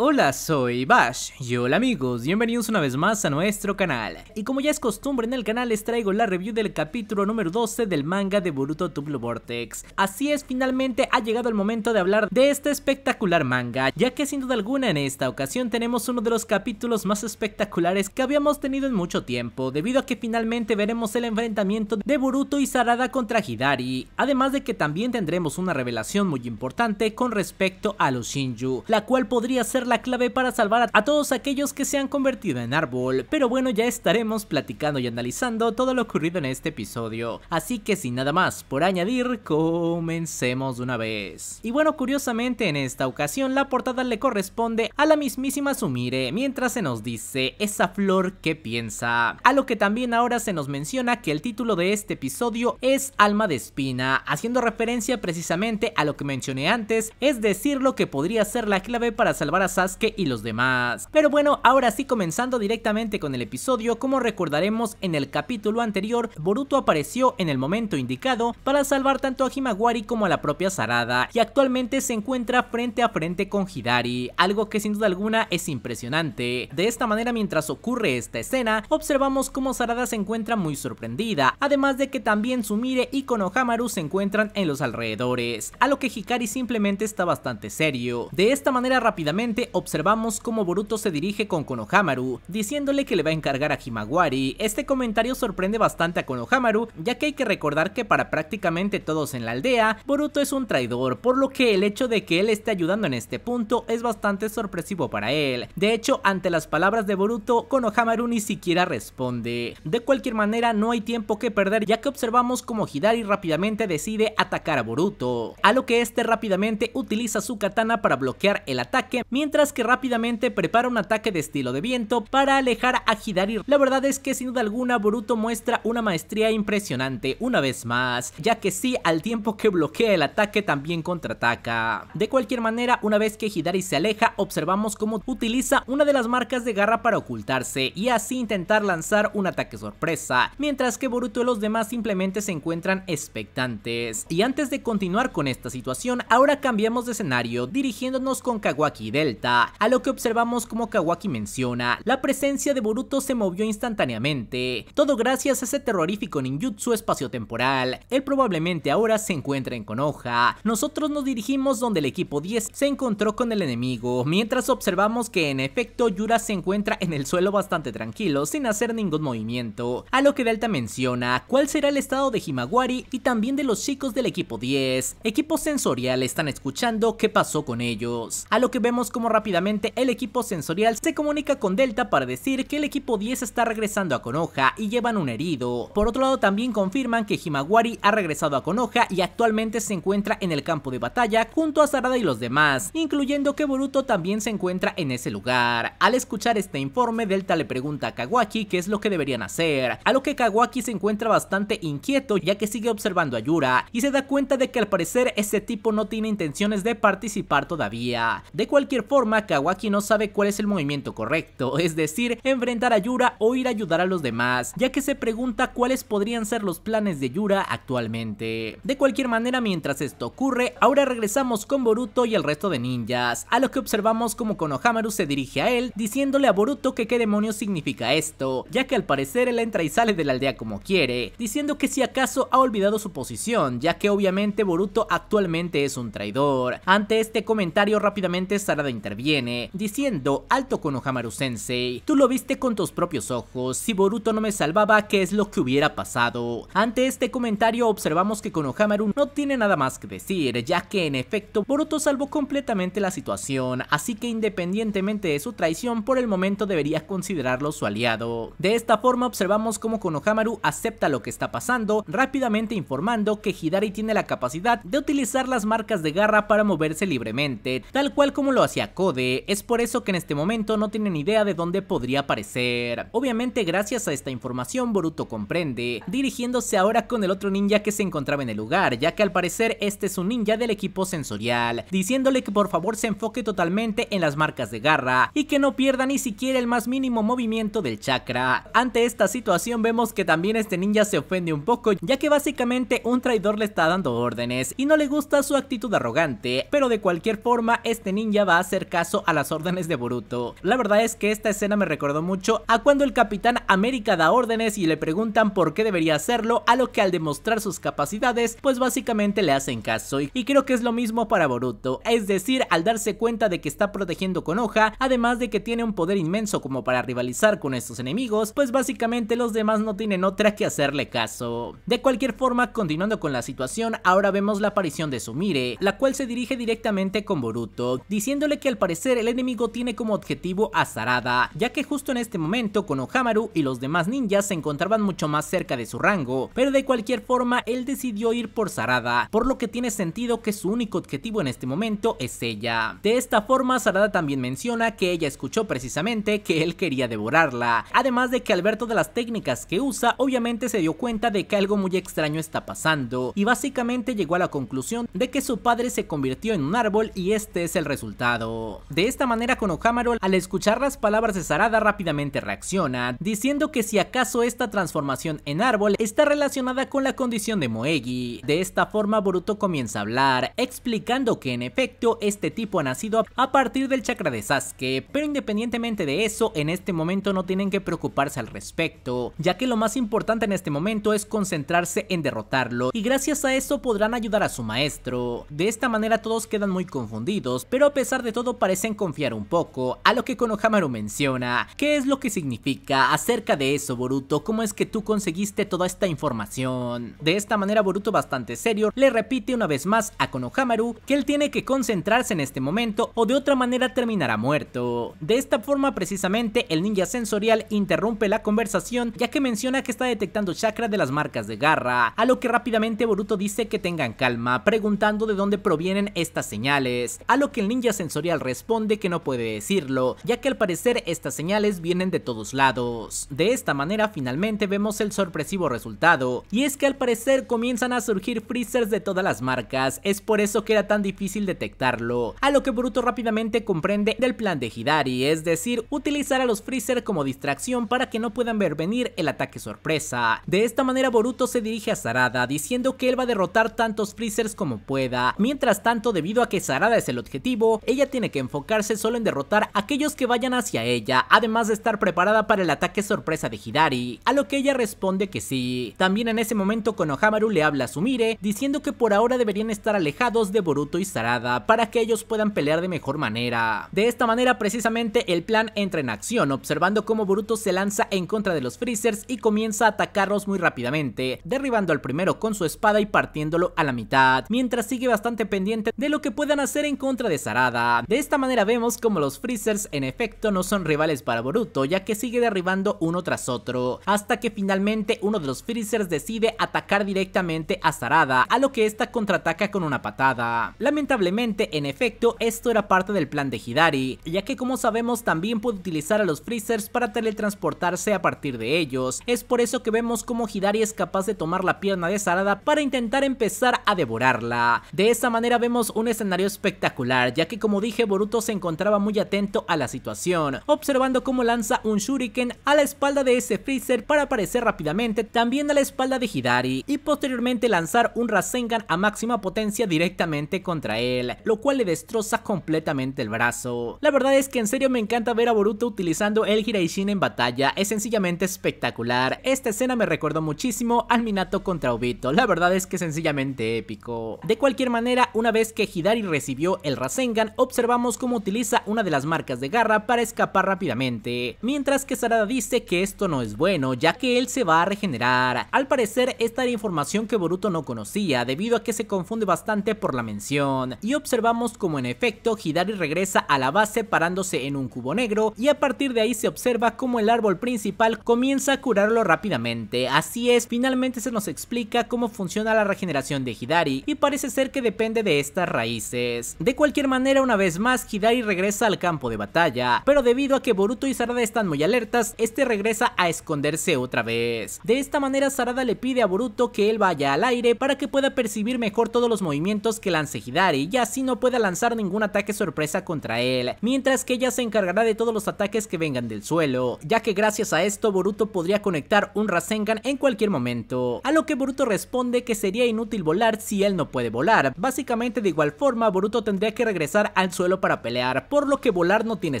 Hola, soy Bash y hola amigos, bienvenidos una vez más a nuestro canal. Y como ya es costumbre en el canal les traigo la review del capítulo número 12 del manga de Boruto Double Vortex. Así es, finalmente ha llegado el momento de hablar de este espectacular manga, ya que sin duda alguna en esta ocasión tenemos uno de los capítulos más espectaculares que habíamos tenido en mucho tiempo, debido a que finalmente veremos el enfrentamiento de Boruto y Sarada contra Hidari, además de que también tendremos una revelación muy importante con respecto a los Shinju, la cual podría ser la clave para salvar a todos aquellos que se han convertido en árbol. Pero bueno, ya estaremos platicando y analizando todo lo ocurrido en este episodio. Así que sin nada más por añadir, comencemos una vez. Y bueno, curiosamente en esta ocasión la portada le corresponde a la mismísima Sumire, mientras se nos dice esa flor que piensa. A lo que también ahora se nos menciona que el título de este episodio es Alma de Espina, haciendo referencia precisamente a lo que mencioné antes, es decir, lo que podría ser la clave para salvar a Sasuke y los demás. Pero bueno, ahora sí comenzando directamente con el episodio, como recordaremos en el capítulo anterior, Boruto apareció en el momento indicado para salvar tanto a Himawari como a la propia Sarada, y actualmente se encuentra frente a frente con Hidari, algo que sin duda alguna es impresionante. De esta manera, mientras ocurre esta escena, observamos cómo Sarada se encuentra muy sorprendida, además de que también Sumire y Konohamaru se encuentran en los alrededores, a lo que Hikari simplemente está bastante serio. De esta manera rápidamente observamos cómo Boruto se dirige con Konohamaru, diciéndole que le va a encargar a Himawari. Este comentario sorprende bastante a Konohamaru, ya que hay que recordar que para prácticamente todos en la aldea, Boruto es un traidor, por lo que el hecho de que él esté ayudando en este punto es bastante sorpresivo para él. De hecho, ante las palabras de Boruto, Konohamaru ni siquiera responde. De cualquier manera, no hay tiempo que perder ya que observamos cómo Hidari rápidamente decide atacar a Boruto, a lo que este rápidamente utiliza su katana para bloquear el ataque mientras mientras que rápidamente prepara un ataque de estilo de viento para alejar a Hidari. La verdad es que sin duda alguna Boruto muestra una maestría impresionante una vez más, ya que sí, al tiempo que bloquea el ataque también contraataca. De cualquier manera, una vez que Hidari se aleja, observamos cómo utiliza una de las marcas de garra para ocultarse y así intentar lanzar un ataque sorpresa, mientras que Boruto y los demás simplemente se encuentran expectantes. Y antes de continuar con esta situación, ahora cambiamos de escenario, dirigiéndonos con Kawaki Delta a lo que observamos como Kawaki menciona, la presencia de Boruto se movió instantáneamente, todo gracias a ese terrorífico ninjutsu espacio-temporal Él probablemente ahora se encuentra en Konoha. Nosotros nos dirigimos donde el equipo 10 se encontró con el enemigo, mientras observamos que en efecto Yura se encuentra en el suelo bastante tranquilo, sin hacer ningún movimiento, a lo que Delta menciona cuál será el estado de Himawari y también de los chicos del equipo 10. Equipo sensorial están escuchando qué pasó con ellos, a lo que vemos como rápidamente el equipo sensorial se comunica con Delta para decir que el equipo 10 está regresando a Konoha y llevan un herido. Por otro lado también confirman que Himawari ha regresado a Konoha y actualmente se encuentra en el campo de batalla junto a Sarada y los demás, incluyendo que Boruto también se encuentra en ese lugar. Al escuchar este informe, Delta le pregunta a Kawaki qué es lo que deberían hacer, a lo que Kawaki se encuentra bastante inquieto ya que sigue observando a Yura y se da cuenta de que al parecer ese tipo no tiene intenciones de participar todavía. De cualquier forma, forma, Kawaki no sabe cuál es el movimiento correcto, es decir, enfrentar a Yura o ir a ayudar a los demás, ya que se pregunta cuáles podrían ser los planes de Yura actualmente. De cualquier manera, mientras esto ocurre, ahora regresamos con Boruto y el resto de ninjas, a lo que observamos como Konohamaru se dirige a él, diciéndole a Boruto que qué demonios significa esto, ya que al parecer él entra y sale de la aldea como quiere, diciendo que si acaso ha olvidado su posición, ya que obviamente Boruto actualmente es un traidor. Ante este comentario rápidamente estará de interviene, diciendo alto Konohamaru sensei, tú lo viste con tus propios ojos, si Boruto no me salvaba, ¿qué es lo que hubiera pasado? Ante este comentario observamos que Konohamaru no tiene nada más que decir, ya que en efecto Boruto salvó completamente la situación, así que independientemente de su traición por el momento debería considerarlo su aliado. De esta forma observamos cómo Konohamaru acepta lo que está pasando, rápidamente informando que Hidari tiene la capacidad de utilizar las marcas de garra para moverse libremente, tal cual como lo hacía Code, es por eso que en este momento no tienen idea de dónde podría aparecer. Obviamente gracias a esta información Boruto comprende, dirigiéndose ahora con el otro ninja que se encontraba en el lugar, ya que al parecer este es un ninja del equipo sensorial, diciéndole que por favor se enfoque totalmente en las marcas de garra y que no pierda ni siquiera el más mínimo movimiento del chakra. Ante esta situación vemos que también este ninja se ofende un poco, ya que básicamente un traidor le está dando órdenes y no le gusta su actitud arrogante, pero de cualquier forma este ninja va a ser caso a las órdenes de Boruto. La verdad es que esta escena me recordó mucho a cuando el Capitán América da órdenes y le preguntan por qué debería hacerlo, a lo que al demostrar sus capacidades, pues básicamente le hacen caso. Y creo que es lo mismo para Boruto, es decir, al darse cuenta de que está protegiendo con hoja, además de que tiene un poder inmenso como para rivalizar con estos enemigos, pues básicamente los demás no tienen otra que hacerle caso. De cualquier forma, continuando con la situación, ahora vemos la aparición de Sumire, la cual se dirige directamente con Boruto, diciéndole que al parecer el enemigo tiene como objetivo a Sarada, ya que justo en este momento Konohamaru y los demás ninjas se encontraban mucho más cerca de su rango, pero de cualquier forma él decidió ir por Sarada, por lo que tiene sentido que su único objetivo en este momento es ella. De esta forma Sarada también menciona que ella escuchó precisamente que él quería devorarla, además de que Alberto de las técnicas que usa obviamente se dio cuenta de que algo muy extraño está pasando y básicamente llegó a la conclusión de que su padre se convirtió en un árbol y este es el resultado. De esta manera Konohamaru al escuchar las palabras de Sarada rápidamente reacciona, diciendo que si acaso esta transformación en árbol está relacionada con la condición de Moegi. De esta forma Boruto comienza a hablar, explicando que en efecto este tipo ha nacido a partir del chakra de Sasuke, pero independientemente de eso, en este momento no tienen que preocuparse al respecto, ya que lo más importante en este momento es concentrarse en derrotarlo, y gracias a eso podrán ayudar a su maestro. De esta manera todos quedan muy confundidos, pero a pesar de todo parecen confiar un poco a lo que Konohamaru menciona. ¿Qué es lo que significa acerca de eso Boruto? ¿Cómo es que tú conseguiste toda esta información? De esta manera Boruto bastante serio le repite una vez más a Konohamaru que él tiene que concentrarse en este momento o de otra manera terminará muerto. De esta forma precisamente el ninja sensorial interrumpe la conversación ya que menciona que está detectando chakra de las marcas de garra, a lo que rápidamente Boruto dice que tengan calma preguntando de dónde provienen estas señales, a lo que el ninja sensorial responde que no puede decirlo, ya que al parecer estas señales vienen de todos lados. De esta manera finalmente vemos el sorpresivo resultado, y es que al parecer comienzan a surgir freezers de todas las marcas, es por eso que era tan difícil detectarlo, a lo que Boruto rápidamente comprende del plan de Hidari, es decir, utilizar a los freezer como distracción para que no puedan ver venir el ataque sorpresa. De esta manera Boruto se dirige a Sarada, diciendo que él va a derrotar tantos freezers como pueda, mientras tanto debido a que Sarada es el objetivo, ella tiene que enfocarse solo en derrotar a aquellos que vayan hacia ella, además de estar preparada para el ataque sorpresa de Hidari, a lo que ella responde que sí. También en ese momento Konohamaru le habla a Sumire, diciendo que por ahora deberían estar alejados de Boruto y Sarada, para que ellos puedan pelear de mejor manera. De esta manera precisamente el plan entra en acción, observando cómo Boruto se lanza en contra de los Freezers y comienza a atacarlos muy rápidamente, derribando al primero con su espada y partiéndolo a la mitad, mientras sigue bastante pendiente de lo que puedan hacer en contra de Sarada. De esta manera vemos como los Freezers en efecto no son rivales para Boruto ya que sigue derribando uno tras otro, hasta que finalmente uno de los Freezers decide atacar directamente a Sarada, a lo que esta contraataca con una patada. Lamentablemente en efecto esto era parte del plan de Hidari, ya que como sabemos también puede utilizar a los Freezers para teletransportarse a partir de ellos, es por eso que vemos como Hidari es capaz de tomar la pierna de Sarada para intentar empezar a devorarla. De esa manera vemos un escenario espectacular, ya que como dije Boruto se encontraba muy atento a la situación, observando cómo lanza un shuriken a la espalda de ese Freezer para aparecer rápidamente también a la espalda de Hidari y posteriormente lanzar un Rasengan a máxima potencia directamente contra él, lo cual le destroza completamente el brazo. La verdad es que en serio me encanta ver a Boruto utilizando el Hiraishin en batalla, es sencillamente espectacular. Esta escena me recordó muchísimo al Minato contra Obito, la verdad es que sencillamente épico. De cualquier manera, una vez que Hidari recibió el Rasengan, observamos cómo utiliza una de las marcas de garra para escapar rápidamente, mientras que Sarada dice que esto no es bueno ya que él se va a regenerar. Al parecer esta era información que Boruto no conocía debido a que se confunde bastante por la mención, y observamos como en efecto Hidari regresa a la base parándose en un cubo negro y a partir de ahí se observa como el árbol principal comienza a curarlo rápidamente, así es, finalmente se nos explica cómo funciona la regeneración de Hidari y parece ser que depende de estas raíces. De cualquier manera una vez más Hidari regresa al campo de batalla, pero debido a que Boruto y Sarada están muy alertas, este regresa a esconderse otra vez. De esta manera Sarada le pide a Boruto que él vaya al aire para que pueda percibir mejor todos los movimientos que lance Hidari y así no pueda lanzar ningún ataque sorpresa contra él, mientras que ella se encargará de todos los ataques que vengan del suelo, ya que gracias a esto Boruto podría conectar un Rasengan en cualquier momento, a lo que Boruto responde que sería inútil volar si él no puede volar, básicamente de igual forma Boruto tendría que regresar al suelo para pelear, por lo que volar no tiene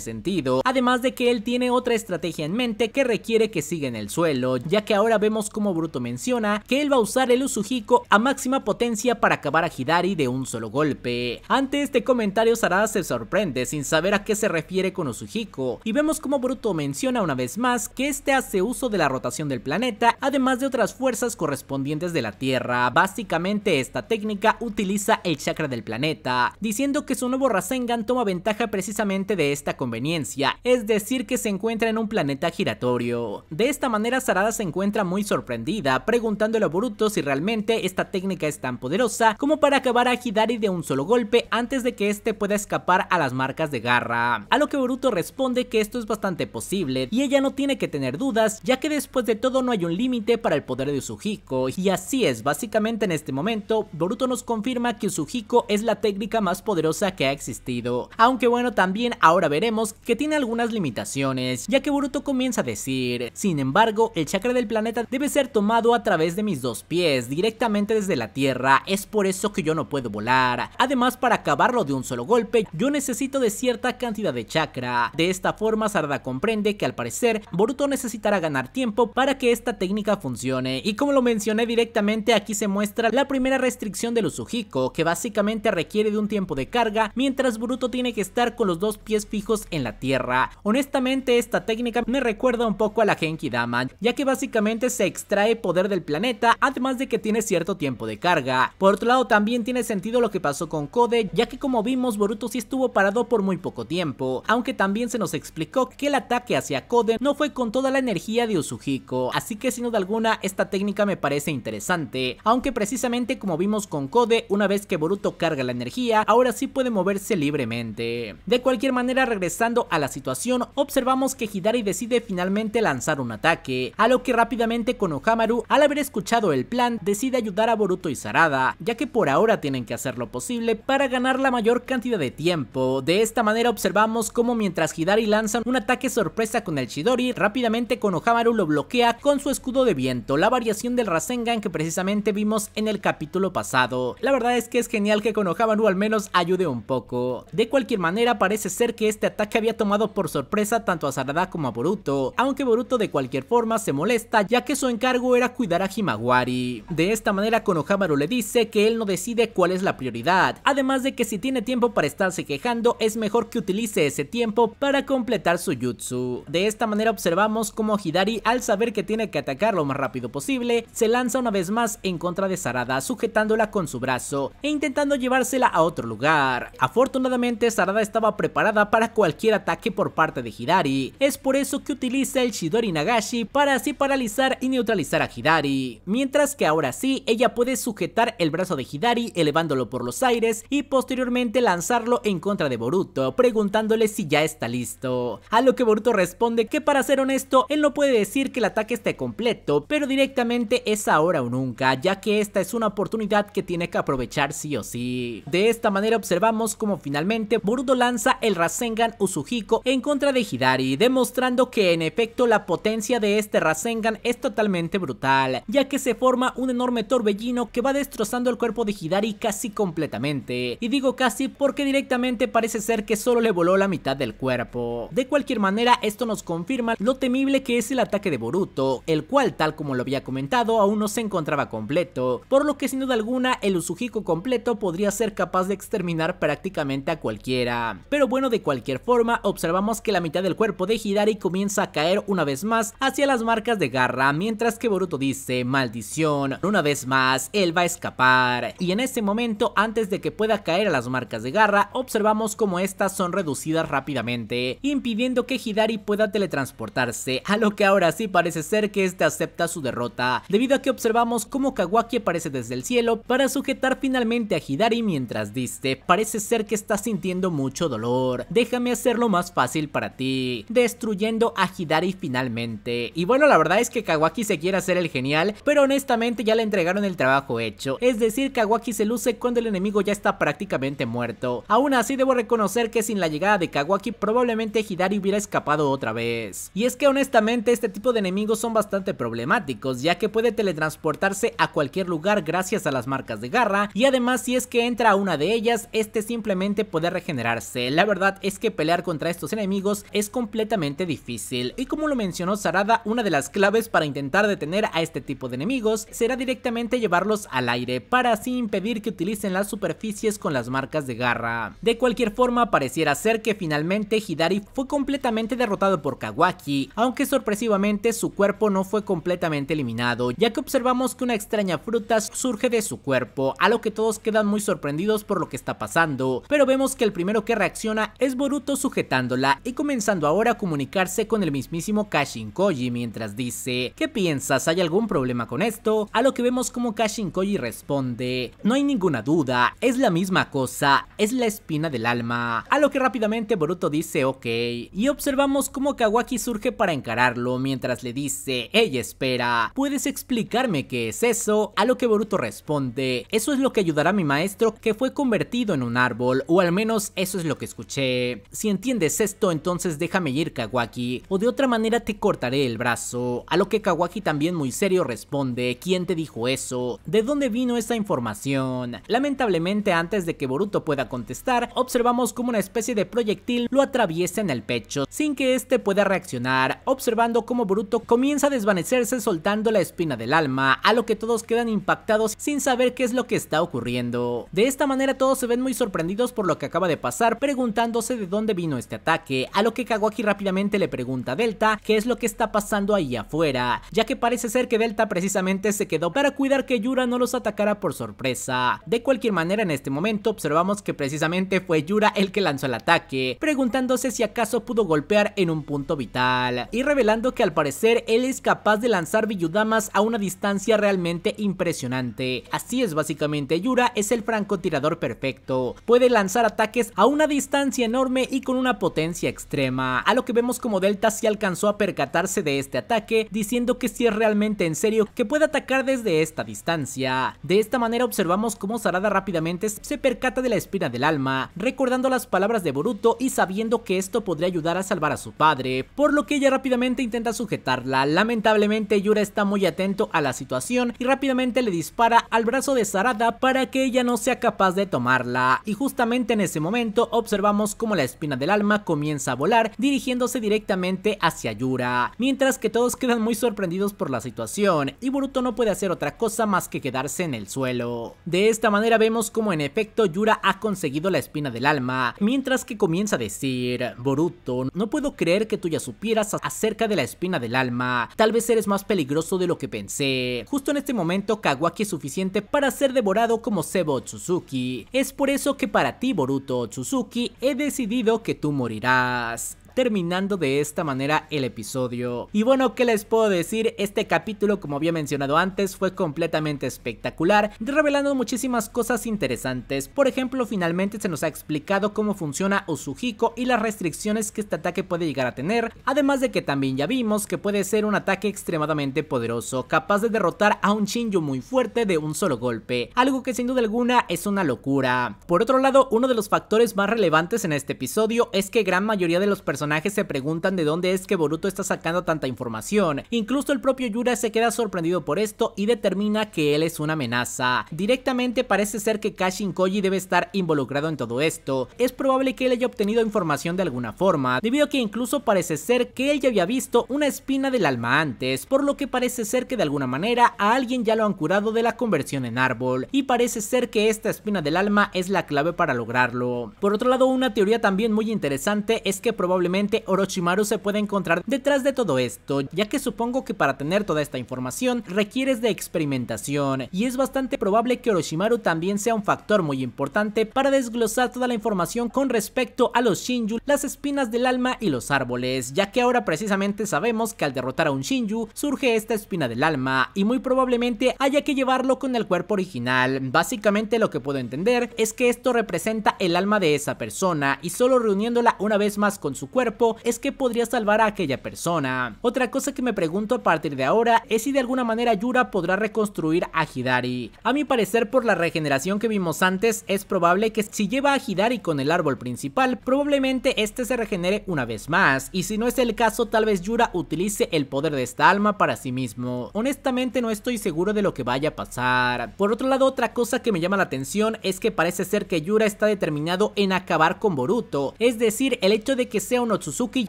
sentido, además de que él tiene otra estrategia en mente que requiere que siga en el suelo, ya que ahora vemos como Bruto menciona que él va a usar el Usuhiko a máxima potencia para acabar a Hidari de un solo golpe. Ante este comentario Sarada se sorprende sin saber a qué se refiere con usujiko y vemos como Bruto menciona una vez más que este hace uso de la rotación del planeta, además de otras fuerzas correspondientes de la Tierra. Básicamente esta técnica utiliza el chakra del planeta, diciendo que su nuevo Rasengan toma ventaja precisamente de esta conveniencia, es decir que se encuentra en un planeta giratorio. De esta manera Sarada se encuentra muy sorprendida, preguntándole a Boruto si realmente esta técnica es tan poderosa como para acabar a Hidari de un solo golpe antes de que este pueda escapar a las marcas de garra. A lo que Boruto responde que esto es bastante posible y ella no tiene que tener dudas ya que después de todo no hay un límite para el poder de Usujiko, y así es básicamente en este momento Boruto nos confirma que Usujiko es la técnica más poderosa que ha existido aunque bueno, también ahora veremos que tiene algunas limitaciones, ya que Bruto comienza a decir, sin embargo, el chakra del planeta debe ser tomado a través de mis dos pies, directamente desde la tierra, es por eso que yo no puedo volar. Además, para acabarlo de un solo golpe, yo necesito de cierta cantidad de chakra. De esta forma, Sarda comprende que al parecer, Bruto necesitará ganar tiempo para que esta técnica funcione. Y como lo mencioné directamente, aquí se muestra la primera restricción del Usuhiko, que básicamente requiere de un tiempo de carga, mientras Bruto tiene que estar con los dos pies fijos en la tierra. Honestamente esta técnica me recuerda un poco a la Genki Dama, ya que básicamente se extrae poder del planeta, además de que tiene cierto tiempo de carga. Por otro lado también tiene sentido lo que pasó con Code, ya que como vimos Boruto sí estuvo parado por muy poco tiempo, aunque también se nos explicó que el ataque hacia Code no fue con toda la energía de Usuhiko, así que sin duda alguna esta técnica me parece interesante, aunque precisamente como vimos con Code, una vez que Boruto carga la energía, ahora sí puede moverse libremente de cualquier manera, regresando a la situación, observamos que Hidari decide finalmente lanzar un ataque, a lo que rápidamente Konohamaru, al haber escuchado el plan, decide ayudar a Boruto y Sarada, ya que por ahora tienen que hacer lo posible para ganar la mayor cantidad de tiempo. De esta manera observamos cómo mientras Hidari lanza un ataque sorpresa con el Chidori... rápidamente Konohamaru lo bloquea con su escudo de viento, la variación del Rasengan que precisamente vimos en el capítulo pasado. La verdad es que es genial que Konohamaru al menos ayude un poco. De cualquier manera, parece ser que este ataque había tomado por sorpresa tanto a Sarada como a Boruto, aunque Boruto de cualquier forma se molesta ya que su encargo era cuidar a Himawari. De esta manera Konohamaru le dice que él no decide cuál es la prioridad, además de que si tiene tiempo para estarse quejando es mejor que utilice ese tiempo para completar su jutsu. De esta manera observamos como Hidari al saber que tiene que atacar lo más rápido posible, se lanza una vez más en contra de Sarada sujetándola con su brazo e intentando llevársela a otro lugar. Afortunadamente Sarada estaba preparada para cualquier ataque por parte de Hidari, es por eso que utiliza el Shidori Nagashi para así paralizar y neutralizar a Hidari, mientras que ahora sí ella puede sujetar el brazo de Hidari elevándolo por los aires y posteriormente lanzarlo en contra de Boruto, preguntándole si ya está listo, a lo que Boruto responde que para ser honesto él no puede decir que el ataque esté completo, pero directamente es ahora o nunca, ya que esta es una oportunidad que tiene que aprovechar sí o sí. De esta manera observamos como finalmente Boruto lanza el Rasengan Usujiko en contra de Hidari, demostrando que en efecto la potencia de este Rasengan es totalmente brutal, ya que se forma un enorme torbellino que va destrozando el cuerpo de Hidari casi completamente. Y digo casi porque directamente parece ser que solo le voló la mitad del cuerpo. De cualquier manera, esto nos confirma lo temible que es el ataque de Boruto, el cual, tal como lo había comentado, aún no se encontraba completo, por lo que sin duda alguna el Usujiko completo podría ser capaz de exterminar prácticamente a cualquier cualquiera. Pero bueno, de cualquier forma, observamos que la mitad del cuerpo de Hidari comienza a caer una vez más hacia las marcas de garra, mientras que Boruto dice, maldición, una vez más, él va a escapar. Y en ese momento, antes de que pueda caer a las marcas de garra, observamos cómo estas son reducidas rápidamente, impidiendo que Hidari pueda teletransportarse, a lo que ahora sí parece ser que este acepta su derrota, debido a que observamos cómo Kawaki aparece desde el cielo para sujetar finalmente a Hidari mientras dice, parece ser que está sintiendo mucho dolor. Déjame hacerlo más fácil para ti. Destruyendo a Hidari finalmente. Y bueno, la verdad es que Kawaki se quiere hacer el genial, pero honestamente ya le entregaron el trabajo hecho. Es decir, Kawaki se luce cuando el enemigo ya está prácticamente muerto. Aún así, debo reconocer que sin la llegada de Kawaki probablemente Hidari hubiera escapado otra vez. Y es que honestamente este tipo de enemigos son bastante problemáticos, ya que puede teletransportarse a cualquier lugar gracias a las marcas de garra, y además si es que entra a una de ellas, este simplemente puede de regenerarse. La verdad es que pelear contra estos enemigos es completamente difícil y como lo mencionó Sarada, una de las claves para intentar detener a este tipo de enemigos será directamente llevarlos al aire para así impedir que utilicen las superficies con las marcas de garra. De cualquier forma, pareciera ser que finalmente Hidari fue completamente derrotado por Kawaki, aunque sorpresivamente su cuerpo no fue completamente eliminado, ya que observamos que una extraña fruta surge de su cuerpo, a lo que todos quedan muy sorprendidos por lo que está pasando, pero vemos que el primero que reacciona es Boruto sujetándola y comenzando ahora a comunicarse con el mismísimo Kashin Koji mientras dice ¿Qué piensas? ¿Hay algún problema con esto? A lo que vemos como Kashin responde No hay ninguna duda, es la misma cosa, es la espina del alma. A lo que rápidamente Boruto dice ok y observamos cómo Kawaki surge para encararlo mientras le dice Ella espera, ¿puedes explicarme qué es eso? A lo que Boruto responde Eso es lo que ayudará a mi maestro que fue convertido en un árbol o al menos eso es lo que escuché. Si entiendes esto, entonces déjame ir, Kawaki, o de otra manera te cortaré el brazo. A lo que Kawaki también muy serio responde, ¿quién te dijo eso? ¿De dónde vino esa información? Lamentablemente, antes de que Boruto pueda contestar, observamos como una especie de proyectil lo atraviesa en el pecho, sin que este pueda reaccionar, observando cómo Boruto comienza a desvanecerse soltando la espina del alma, a lo que todos quedan impactados sin saber qué es lo que está ocurriendo. De esta manera todos se ven muy sorprendidos por lo que acaba de pasar preguntándose de dónde vino este ataque, a lo que Kawaki rápidamente le pregunta a Delta qué es lo que está pasando ahí afuera, ya que parece ser que Delta precisamente se quedó para cuidar que Yura no los atacara por sorpresa. De cualquier manera en este momento observamos que precisamente fue Yura el que lanzó el ataque, preguntándose si acaso pudo golpear en un punto vital, y revelando que al parecer él es capaz de lanzar billudamas a una distancia realmente impresionante. Así es básicamente Yura es el francotirador perfecto, puede lanzar a ataques a una distancia enorme y con una potencia extrema, a lo que vemos como Delta si alcanzó a percatarse de este ataque, diciendo que si es realmente en serio que puede atacar desde esta distancia. De esta manera observamos cómo Sarada rápidamente se percata de la espina del alma, recordando las palabras de Boruto y sabiendo que esto podría ayudar a salvar a su padre, por lo que ella rápidamente intenta sujetarla. Lamentablemente Yura está muy atento a la situación y rápidamente le dispara al brazo de Sarada para que ella no sea capaz de tomarla, y justamente en ese momento observamos como la espina del alma comienza a volar dirigiéndose directamente hacia Yura, mientras que todos quedan muy sorprendidos por la situación y Boruto no puede hacer otra cosa más que quedarse en el suelo. De esta manera vemos como en efecto Yura ha conseguido la espina del alma, mientras que comienza a decir, Boruto, no puedo creer que tú ya supieras acerca de la espina del alma, tal vez eres más peligroso de lo que pensé. Justo en este momento Kawaki es suficiente para ser devorado como Sebo Tsuzuki es por eso que para ti Boruto Suzuki, he decidido que tú morirás terminando de esta manera el episodio. Y bueno, ¿qué les puedo decir? Este capítulo, como había mencionado antes, fue completamente espectacular, revelando muchísimas cosas interesantes. Por ejemplo, finalmente se nos ha explicado cómo funciona Osujiko y las restricciones que este ataque puede llegar a tener, además de que también ya vimos que puede ser un ataque extremadamente poderoso, capaz de derrotar a un Shinju muy fuerte de un solo golpe, algo que sin duda alguna es una locura. Por otro lado, uno de los factores más relevantes en este episodio es que gran mayoría de los personajes se preguntan de dónde es que Boruto está sacando tanta información. Incluso el propio Yura se queda sorprendido por esto y determina que él es una amenaza. Directamente parece ser que Kashin Koji debe estar involucrado en todo esto. Es probable que él haya obtenido información de alguna forma, debido a que incluso parece ser que él ya había visto una espina del alma antes, por lo que parece ser que de alguna manera a alguien ya lo han curado de la conversión en árbol, y parece ser que esta espina del alma es la clave para lograrlo. Por otro lado, una teoría también muy interesante es que probablemente Orochimaru se puede encontrar detrás de todo esto, ya que supongo que para tener toda esta información requieres de experimentación, y es bastante probable que Orochimaru también sea un factor muy importante para desglosar toda la información con respecto a los Shinju, las espinas del alma y los árboles, ya que ahora precisamente sabemos que al derrotar a un Shinju surge esta espina del alma, y muy probablemente haya que llevarlo con el cuerpo original. Básicamente lo que puedo entender es que esto representa el alma de esa persona, y solo reuniéndola una vez más con su cuerpo es que podría salvar a aquella persona. Otra cosa que me pregunto a partir de ahora es si de alguna manera Yura podrá reconstruir a Hidari. A mi parecer por la regeneración que vimos antes es probable que si lleva a Hidari con el árbol principal probablemente este se regenere una vez más y si no es el caso tal vez Yura utilice el poder de esta alma para sí mismo. Honestamente no estoy seguro de lo que vaya a pasar. Por otro lado otra cosa que me llama la atención es que parece ser que Yura está determinado en acabar con Boruto, es decir el hecho de que sea un Otsuzuki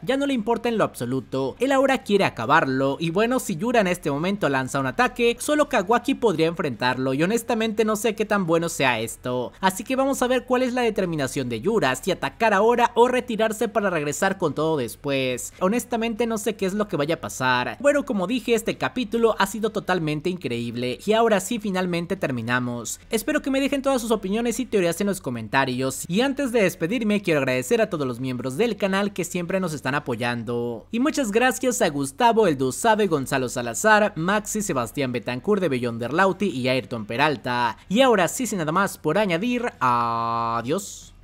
ya no le importa en lo absoluto, él ahora quiere acabarlo y bueno si Yura en este momento lanza un ataque, solo Kawaki podría enfrentarlo y honestamente no sé qué tan bueno sea esto, así que vamos a ver cuál es la determinación de Yura, si atacar ahora o retirarse para regresar con todo después, honestamente no sé qué es lo que vaya a pasar, bueno como dije este capítulo ha sido totalmente increíble y ahora sí finalmente terminamos, espero que me dejen todas sus opiniones y teorías en los comentarios y antes de despedirme quiero agradecer a todos los miembros del canal que siempre nos están apoyando. Y muchas gracias a Gustavo, El Sabe, Gonzalo Salazar, Maxi, Sebastián Betancourt de der y Ayrton Peralta. Y ahora sí, sin nada más por añadir, adiós.